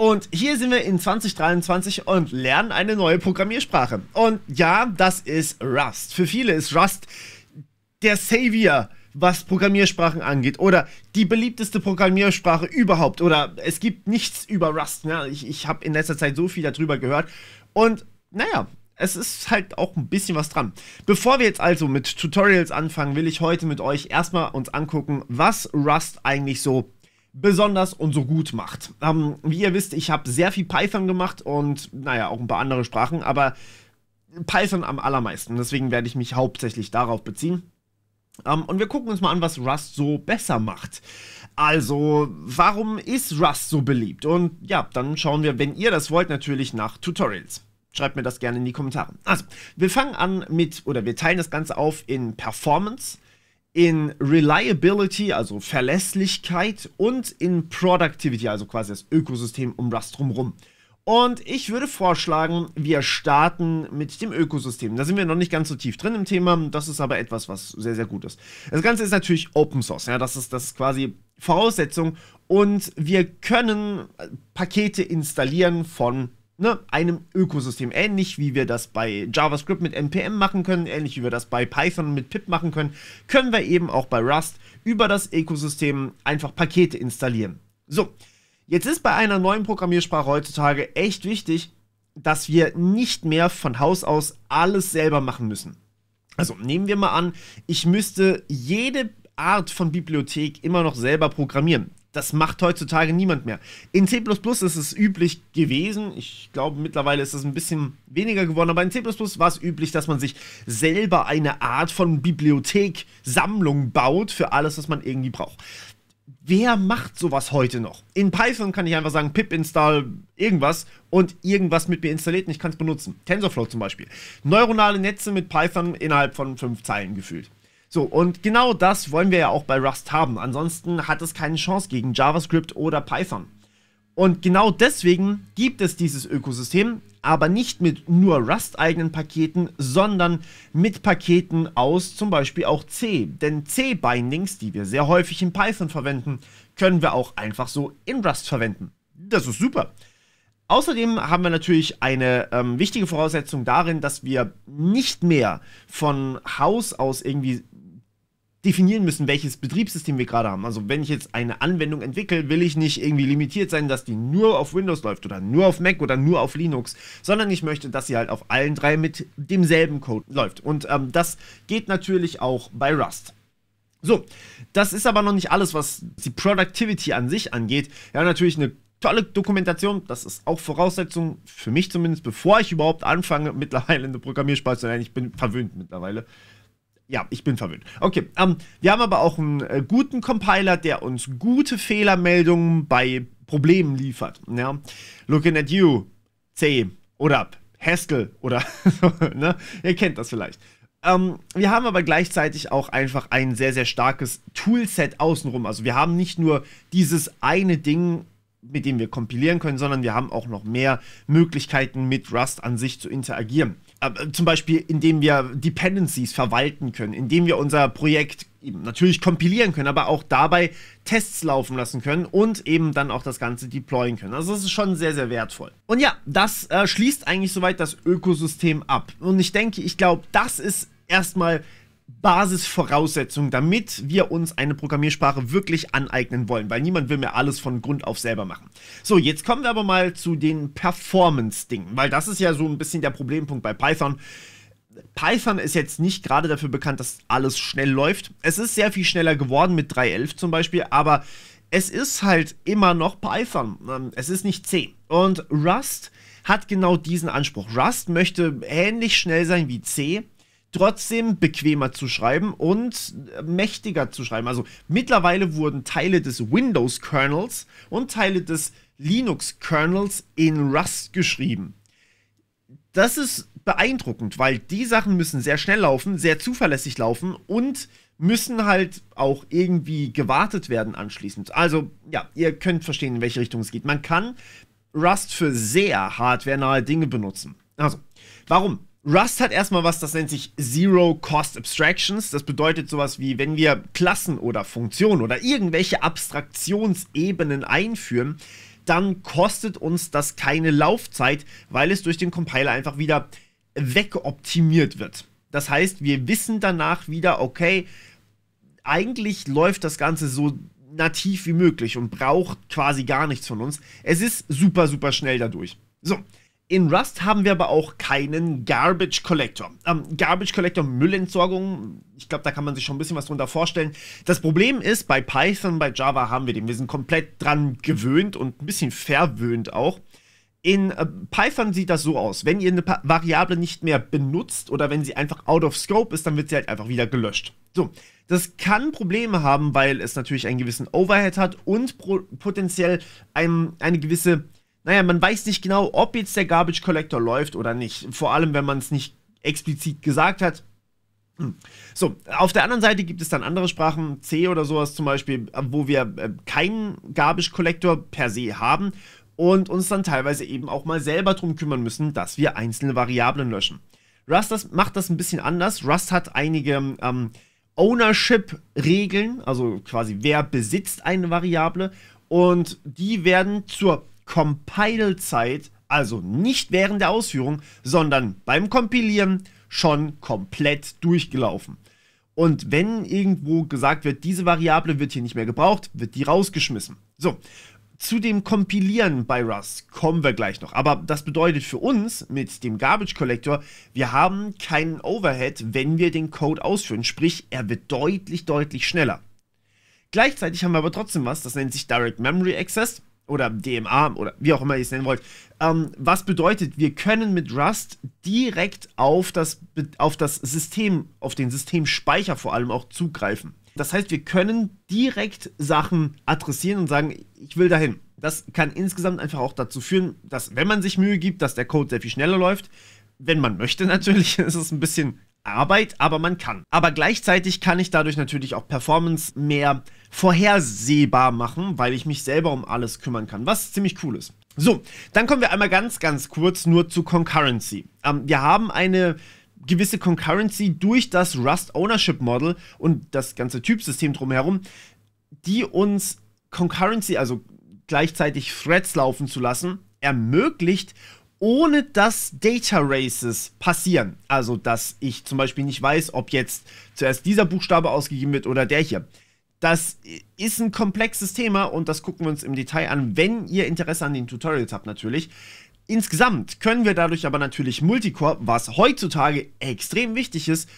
Und hier sind wir in 2023 und lernen eine neue Programmiersprache. Und ja, das ist Rust. Für viele ist Rust der Savior, was Programmiersprachen angeht. Oder die beliebteste Programmiersprache überhaupt. Oder es gibt nichts über Rust. Ne? Ich, ich habe in letzter Zeit so viel darüber gehört. Und naja, es ist halt auch ein bisschen was dran. Bevor wir jetzt also mit Tutorials anfangen, will ich heute mit euch erstmal uns angucken, was Rust eigentlich so besonders und so gut macht. Ähm, wie ihr wisst, ich habe sehr viel Python gemacht und naja, auch ein paar andere Sprachen, aber Python am allermeisten. Deswegen werde ich mich hauptsächlich darauf beziehen. Ähm, und wir gucken uns mal an, was Rust so besser macht. Also, warum ist Rust so beliebt? Und ja, dann schauen wir, wenn ihr das wollt, natürlich nach Tutorials. Schreibt mir das gerne in die Kommentare. Also, wir fangen an mit, oder wir teilen das Ganze auf in Performance, in Reliability, also Verlässlichkeit und in Productivity, also quasi das Ökosystem um Rust drumherum. Und ich würde vorschlagen, wir starten mit dem Ökosystem. Da sind wir noch nicht ganz so tief drin im Thema, das ist aber etwas, was sehr, sehr gut ist. Das Ganze ist natürlich Open Source, ja, das ist, das ist quasi Voraussetzung und wir können Pakete installieren von ne, einem Ökosystem. Ähnlich wie wir das bei JavaScript mit NPM machen können, ähnlich wie wir das bei Python mit PIP machen können, können wir eben auch bei Rust über das Ökosystem einfach Pakete installieren. So, jetzt ist bei einer neuen Programmiersprache heutzutage echt wichtig, dass wir nicht mehr von Haus aus alles selber machen müssen. Also nehmen wir mal an, ich müsste jede Art von Bibliothek immer noch selber programmieren das macht heutzutage niemand mehr. In C ist es üblich gewesen. Ich glaube, mittlerweile ist es ein bisschen weniger geworden, aber in C war es üblich, dass man sich selber eine Art von Bibliothek, Sammlung baut für alles, was man irgendwie braucht. Wer macht sowas heute noch? In Python kann ich einfach sagen, pip install irgendwas und irgendwas mit mir installiert und ich kann es benutzen. TensorFlow zum Beispiel. Neuronale Netze mit Python innerhalb von fünf Zeilen gefühlt. So, und genau das wollen wir ja auch bei Rust haben. Ansonsten hat es keine Chance gegen JavaScript oder Python. Und genau deswegen gibt es dieses Ökosystem, aber nicht mit nur Rust-eigenen Paketen, sondern mit Paketen aus zum Beispiel auch C. Denn C-Bindings, die wir sehr häufig in Python verwenden, können wir auch einfach so in Rust verwenden. Das ist super. Außerdem haben wir natürlich eine ähm, wichtige Voraussetzung darin, dass wir nicht mehr von Haus aus irgendwie definieren müssen, welches Betriebssystem wir gerade haben. Also wenn ich jetzt eine Anwendung entwickle, will ich nicht irgendwie limitiert sein, dass die nur auf Windows läuft oder nur auf Mac oder nur auf Linux, sondern ich möchte, dass sie halt auf allen drei mit demselben Code läuft. Und ähm, das geht natürlich auch bei Rust. So, das ist aber noch nicht alles, was die Productivity an sich angeht. Ja, natürlich eine tolle Dokumentation. Das ist auch Voraussetzung für mich zumindest, bevor ich überhaupt anfange, mittlerweile eine Programmiersprache zu lernen. Ich bin verwöhnt mittlerweile. Ja, ich bin verwöhnt. Okay, ähm, wir haben aber auch einen äh, guten Compiler, der uns gute Fehlermeldungen bei Problemen liefert. Ja? Looking at you, C oder Haskell oder ne? Ihr kennt das vielleicht. Ähm, wir haben aber gleichzeitig auch einfach ein sehr, sehr starkes Toolset außenrum. Also wir haben nicht nur dieses eine Ding, mit dem wir kompilieren können, sondern wir haben auch noch mehr Möglichkeiten mit Rust an sich zu interagieren. Äh, zum Beispiel, indem wir Dependencies verwalten können, indem wir unser Projekt natürlich kompilieren können, aber auch dabei Tests laufen lassen können und eben dann auch das Ganze deployen können. Also das ist schon sehr, sehr wertvoll. Und ja, das äh, schließt eigentlich soweit das Ökosystem ab. Und ich denke, ich glaube, das ist erstmal Basisvoraussetzung, damit wir uns eine Programmiersprache wirklich aneignen wollen, weil niemand will mehr alles von Grund auf selber machen. So, jetzt kommen wir aber mal zu den Performance-Dingen, weil das ist ja so ein bisschen der Problempunkt bei Python. Python ist jetzt nicht gerade dafür bekannt, dass alles schnell läuft. Es ist sehr viel schneller geworden mit 3.11 zum Beispiel, aber es ist halt immer noch Python. Ähm, es ist nicht C. Und Rust hat genau diesen Anspruch. Rust möchte ähnlich schnell sein wie C, trotzdem bequemer zu schreiben und äh, mächtiger zu schreiben. Also mittlerweile wurden Teile des Windows-Kernels und Teile des Linux-Kernels in Rust geschrieben. Das ist beeindruckend, weil die Sachen müssen sehr schnell laufen, sehr zuverlässig laufen und müssen halt auch irgendwie gewartet werden anschließend. Also ja, ihr könnt verstehen, in welche Richtung es geht. Man kann Rust für sehr hardwarenahe Dinge benutzen. Also, warum? Rust hat erstmal was, das nennt sich Zero Cost Abstractions. Das bedeutet sowas wie, wenn wir Klassen oder Funktionen oder irgendwelche Abstraktionsebenen einführen, dann kostet uns das keine Laufzeit, weil es durch den Compiler einfach wieder wegoptimiert wird. Das heißt, wir wissen danach wieder, okay, eigentlich läuft das Ganze so nativ wie möglich und braucht quasi gar nichts von uns. Es ist super, super schnell dadurch. So, in Rust haben wir aber auch keinen Garbage Collector. Ähm, Garbage Collector Müllentsorgung, ich glaube, da kann man sich schon ein bisschen was drunter vorstellen. Das Problem ist, bei Python, bei Java haben wir den. Wir sind komplett dran gewöhnt und ein bisschen verwöhnt auch. In äh, Python sieht das so aus. Wenn ihr eine pa Variable nicht mehr benutzt oder wenn sie einfach out of scope ist, dann wird sie halt einfach wieder gelöscht. So, das kann Probleme haben, weil es natürlich einen gewissen Overhead hat und potenziell ein, eine gewisse naja, man weiß nicht genau, ob jetzt der Garbage Collector läuft oder nicht. Vor allem, wenn man es nicht explizit gesagt hat. Hm. So, auf der anderen Seite gibt es dann andere Sprachen, C oder sowas zum Beispiel, wo wir äh, keinen Garbage Collector per se haben und uns dann teilweise eben auch mal selber drum kümmern müssen, dass wir einzelne Variablen löschen. Rust das, macht das ein bisschen anders. Rust hat einige ähm, Ownership-Regeln, also quasi wer besitzt eine Variable und die werden zur Compile-Zeit, also nicht während der Ausführung, sondern beim Kompilieren schon komplett durchgelaufen. Und wenn irgendwo gesagt wird, diese Variable wird hier nicht mehr gebraucht, wird die rausgeschmissen. So, zu dem Kompilieren bei Rust kommen wir gleich noch. Aber das bedeutet für uns mit dem Garbage Collector, wir haben keinen Overhead, wenn wir den Code ausführen. Sprich, er wird deutlich, deutlich schneller. Gleichzeitig haben wir aber trotzdem was, das nennt sich Direct Memory Access oder DMA oder wie auch immer ihr es nennen wollt. Ähm, was bedeutet, wir können mit Rust direkt auf das, auf das System, auf den Systemspeicher vor allem auch zugreifen. Das heißt, wir können direkt Sachen adressieren und sagen, ich will dahin. Das kann insgesamt einfach auch dazu führen, dass wenn man sich Mühe gibt, dass der Code sehr viel schneller läuft. Wenn man möchte natürlich, ist es ein bisschen Arbeit, aber man kann. Aber gleichzeitig kann ich dadurch natürlich auch Performance mehr vorhersehbar machen, weil ich mich selber um alles kümmern kann, was ziemlich cool ist. So, dann kommen wir einmal ganz, ganz kurz nur zu Concurrency. Ähm, wir haben eine gewisse Concurrency durch das Rust Ownership Model und das ganze Typsystem drumherum, die uns Concurrency, also gleichzeitig Threads laufen zu lassen, ermöglicht, ohne dass Data Races passieren. Also, dass ich zum Beispiel nicht weiß, ob jetzt zuerst dieser Buchstabe ausgegeben wird oder der hier. Das ist ein komplexes Thema und das gucken wir uns im Detail an, wenn ihr Interesse an den Tutorials habt natürlich. Insgesamt können wir dadurch aber natürlich Multicore, was heutzutage extrem wichtig ist,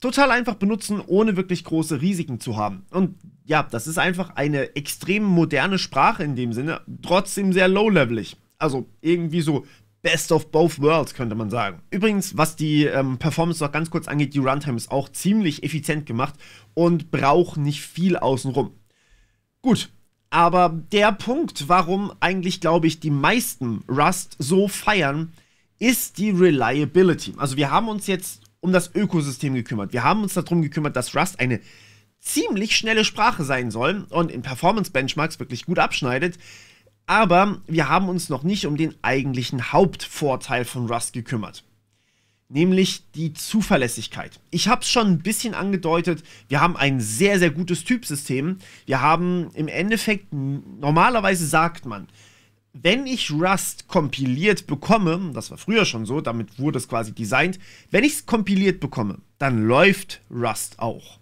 total einfach benutzen, ohne wirklich große Risiken zu haben. Und ja, das ist einfach eine extrem moderne Sprache in dem Sinne, trotzdem sehr low-levelig. Also irgendwie so Best of Both Worlds, könnte man sagen. Übrigens, was die ähm, Performance noch ganz kurz angeht, die Runtime ist auch ziemlich effizient gemacht und braucht nicht viel außenrum. Gut, aber der Punkt, warum eigentlich, glaube ich, die meisten Rust so feiern, ist die Reliability. Also wir haben uns jetzt um das Ökosystem gekümmert. Wir haben uns darum gekümmert, dass Rust eine ziemlich schnelle Sprache sein soll und in Performance-Benchmarks wirklich gut abschneidet. Aber wir haben uns noch nicht um den eigentlichen Hauptvorteil von Rust gekümmert. Nämlich die Zuverlässigkeit. Ich habe es schon ein bisschen angedeutet, wir haben ein sehr, sehr gutes Typsystem. Wir haben im Endeffekt, normalerweise sagt man, wenn ich Rust kompiliert bekomme, das war früher schon so, damit wurde es quasi designt, wenn ich es kompiliert bekomme, dann läuft Rust auch.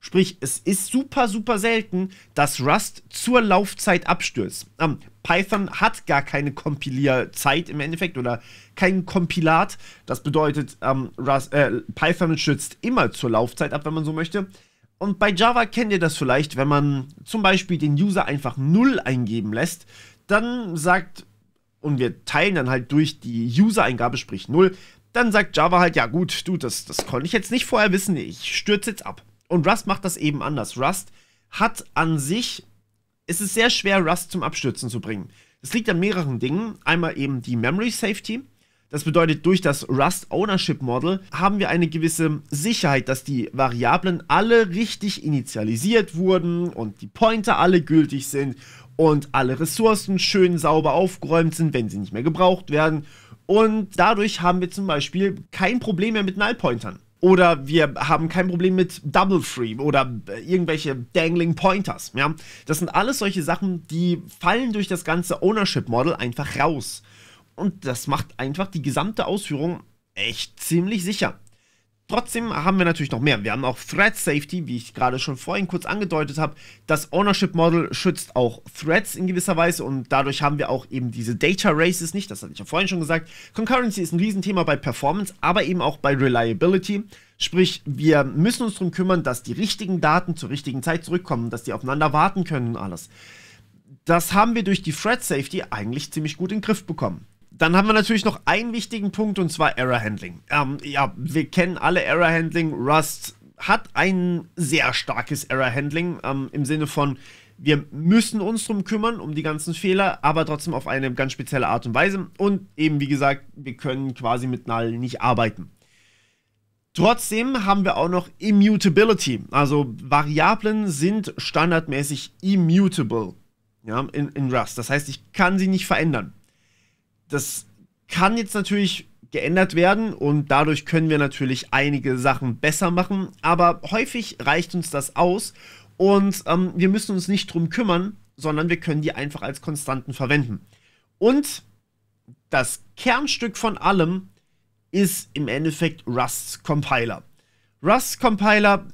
Sprich, es ist super, super selten, dass Rust zur Laufzeit abstürzt. Ähm, Python hat gar keine Kompilierzeit im Endeffekt oder kein Kompilat. Das bedeutet, ähm, Rust, äh, Python stürzt immer zur Laufzeit ab, wenn man so möchte. Und bei Java kennt ihr das vielleicht, wenn man zum Beispiel den User einfach 0 eingeben lässt, dann sagt, und wir teilen dann halt durch die User-Eingabe, sprich 0, dann sagt Java halt, ja gut, du, das, das konnte ich jetzt nicht vorher wissen, ich stürze jetzt ab. Und Rust macht das eben anders. Rust hat an sich, es ist sehr schwer, Rust zum Abstürzen zu bringen. Das liegt an mehreren Dingen. Einmal eben die Memory Safety. Das bedeutet, durch das Rust Ownership Model haben wir eine gewisse Sicherheit, dass die Variablen alle richtig initialisiert wurden und die Pointer alle gültig sind und alle Ressourcen schön sauber aufgeräumt sind, wenn sie nicht mehr gebraucht werden. Und dadurch haben wir zum Beispiel kein Problem mehr mit Null Pointern. Oder wir haben kein Problem mit Double Free oder äh, irgendwelche Dangling Pointers. Ja? Das sind alles solche Sachen, die fallen durch das ganze Ownership Model einfach raus. Und das macht einfach die gesamte Ausführung echt ziemlich sicher. Trotzdem haben wir natürlich noch mehr. Wir haben auch Thread Safety, wie ich gerade schon vorhin kurz angedeutet habe. Das Ownership Model schützt auch Threads in gewisser Weise und dadurch haben wir auch eben diese Data Races nicht. Das hatte ich ja vorhin schon gesagt. Concurrency ist ein Riesenthema bei Performance, aber eben auch bei Reliability. Sprich, wir müssen uns darum kümmern, dass die richtigen Daten zur richtigen Zeit zurückkommen, dass die aufeinander warten können und alles. Das haben wir durch die Thread Safety eigentlich ziemlich gut in den Griff bekommen. Dann haben wir natürlich noch einen wichtigen Punkt und zwar Error Handling. Ähm, ja, wir kennen alle Error Handling. Rust hat ein sehr starkes Error Handling ähm, im Sinne von, wir müssen uns drum kümmern, um die ganzen Fehler, aber trotzdem auf eine ganz spezielle Art und Weise. Und eben, wie gesagt, wir können quasi mit Null nicht arbeiten. Trotzdem haben wir auch noch Immutability. Also Variablen sind standardmäßig immutable ja, in, in Rust. Das heißt, ich kann sie nicht verändern das kann jetzt natürlich geändert werden und dadurch können wir natürlich einige Sachen besser machen, aber häufig reicht uns das aus und ähm, wir müssen uns nicht drum kümmern, sondern wir können die einfach als Konstanten verwenden. Und das Kernstück von allem ist im Endeffekt Rusts Compiler. Rust's Compiler,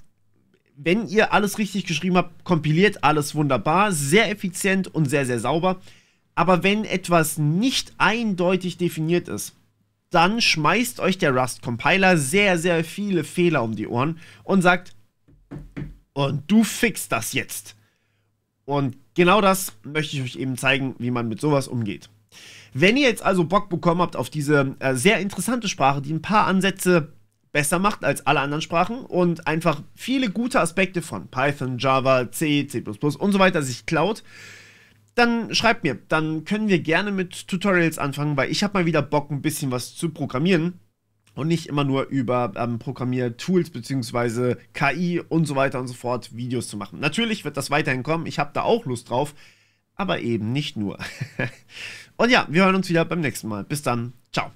wenn ihr alles richtig geschrieben habt, kompiliert alles wunderbar, sehr effizient und sehr, sehr sauber. Aber wenn etwas nicht eindeutig definiert ist, dann schmeißt euch der Rust-Compiler sehr, sehr viele Fehler um die Ohren und sagt, und du fixst das jetzt. Und genau das möchte ich euch eben zeigen, wie man mit sowas umgeht. Wenn ihr jetzt also Bock bekommen habt auf diese äh, sehr interessante Sprache, die ein paar Ansätze besser macht als alle anderen Sprachen und einfach viele gute Aspekte von Python, Java, C, C++ und so weiter sich klaut, dann schreibt mir. Dann können wir gerne mit Tutorials anfangen, weil ich habe mal wieder Bock, ein bisschen was zu programmieren. Und nicht immer nur über ähm, Programmiertools bzw. KI und so weiter und so fort Videos zu machen. Natürlich wird das weiterhin kommen. Ich habe da auch Lust drauf. Aber eben nicht nur. und ja, wir hören uns wieder beim nächsten Mal. Bis dann. Ciao.